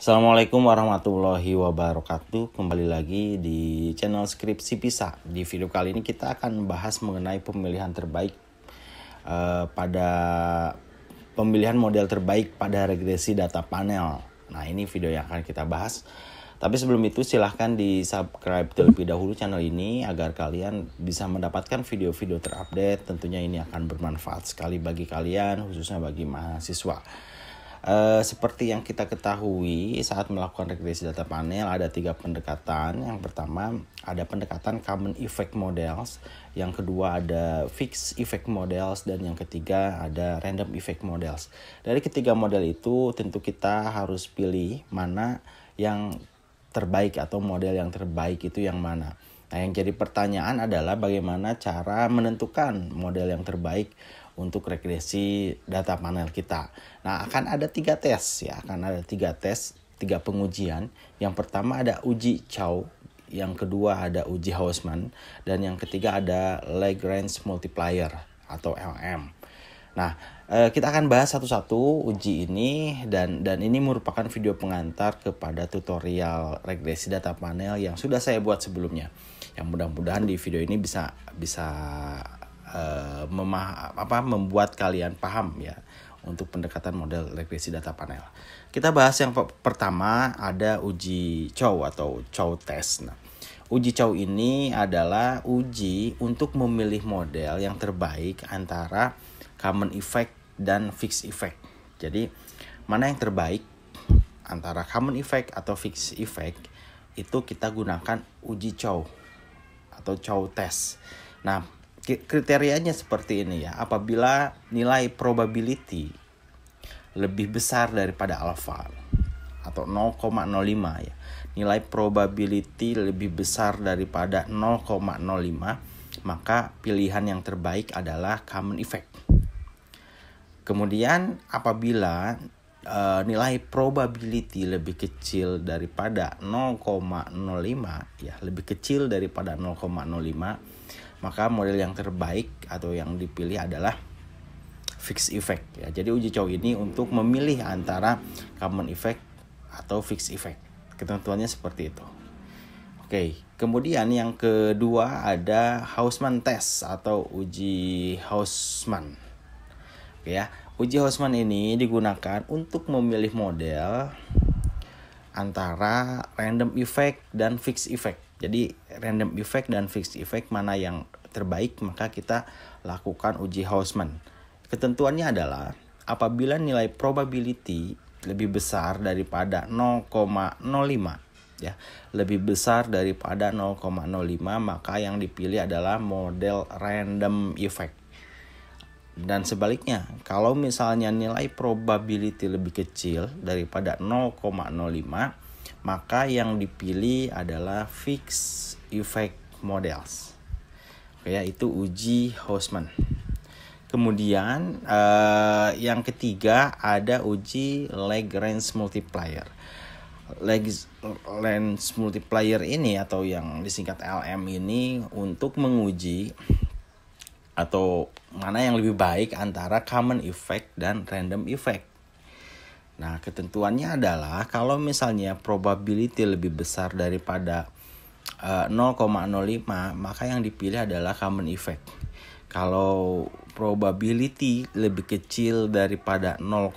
Assalamualaikum warahmatullahi wabarakatuh Kembali lagi di channel Skripsi Pisa Di video kali ini kita akan bahas mengenai pemilihan terbaik uh, Pada pemilihan model terbaik pada regresi data panel Nah ini video yang akan kita bahas tapi sebelum itu silahkan di subscribe terlebih dahulu channel ini agar kalian bisa mendapatkan video-video terupdate. Tentunya ini akan bermanfaat sekali bagi kalian khususnya bagi mahasiswa. Eh, seperti yang kita ketahui saat melakukan regresi data panel ada tiga pendekatan. Yang pertama ada pendekatan common effect models, yang kedua ada fixed effect models dan yang ketiga ada random effect models. Dari ketiga model itu tentu kita harus pilih mana yang terbaik atau model yang terbaik itu yang mana. Nah, yang jadi pertanyaan adalah bagaimana cara menentukan model yang terbaik untuk regresi data panel kita. Nah, akan ada tiga tes ya, akan ada tiga tes, tiga pengujian. Yang pertama ada uji Chow, yang kedua ada uji Hausman, dan yang ketiga ada Lagrange multiplier atau LM. Nah, eh, kita akan bahas satu-satu uji ini dan dan ini merupakan video pengantar kepada tutorial regresi data panel yang sudah saya buat sebelumnya. Yang mudah-mudahan di video ini bisa bisa Eh, memah apa membuat kalian paham ya untuk pendekatan model regresi data panel. Kita bahas yang pertama ada uji Chow atau Chow test. Nah, uji Chow ini adalah uji untuk memilih model yang terbaik antara common effect dan fixed effect. Jadi mana yang terbaik antara common effect atau fixed effect itu kita gunakan uji Chow atau Chow test. Nah, kriterianya seperti ini ya. Apabila nilai probability lebih besar daripada alfa atau 0,05 ya. Nilai probability lebih besar daripada 0,05, maka pilihan yang terbaik adalah common effect. Kemudian apabila e, nilai probability lebih kecil daripada 0,05 ya, lebih kecil daripada 0,05 maka model yang terbaik atau yang dipilih adalah fixed effect ya. Jadi uji coba ini untuk memilih antara common effect atau fixed effect. Ketentuannya seperti itu. Oke, kemudian yang kedua ada Hausman test atau uji Hausman. Oke ya, uji Hausman ini digunakan untuk memilih model antara random effect dan fixed effect. Jadi random effect dan fixed effect mana yang terbaik maka kita lakukan uji Hausman. Ketentuannya adalah apabila nilai probability lebih besar daripada 0,05 ya, lebih besar daripada 0,05 maka yang dipilih adalah model random effect. Dan sebaliknya, kalau misalnya nilai probability lebih kecil daripada 0,05 maka yang dipilih adalah fixed effect models. Oke, yaitu uji Hausman. Kemudian eh, yang ketiga ada uji Lagrange multiplier. Lagrange multiplier ini atau yang disingkat LM ini untuk menguji atau mana yang lebih baik antara common effect dan random effect. Nah, ketentuannya adalah kalau misalnya probability lebih besar daripada uh, eh, 0,05, maka yang dipilih adalah common effect. Kalau probability lebih kecil daripada 0,05,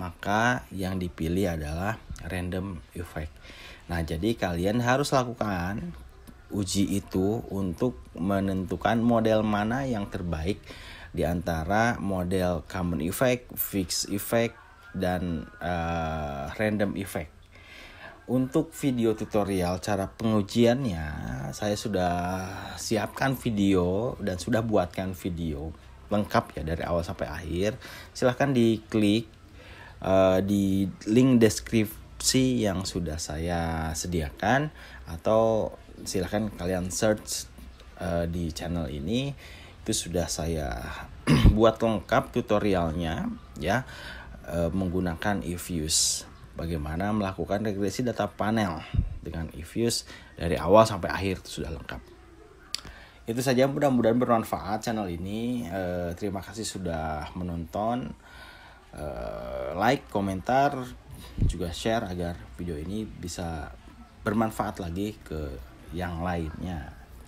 maka yang dipilih adalah random effect. Nah, jadi kalian harus lakukan uji itu untuk menentukan model mana yang terbaik di antara model common effect, fixed effect, dan uh, random effect. Untuk video tutorial cara pengujiannya, saya sudah siapkan video dan sudah buatkan video lengkap ya dari awal sampai akhir. Silahkan diklik uh, di link deskripsi yang sudah saya sediakan atau silahkan kalian search uh, di channel ini itu sudah saya buat lengkap tutorialnya ya e, menggunakan eviews bagaimana melakukan regresi data panel dengan eviews dari awal sampai akhir itu sudah lengkap itu saja mudah-mudahan bermanfaat channel ini e, terima kasih sudah menonton e, like komentar juga share agar video ini bisa bermanfaat lagi ke yang lainnya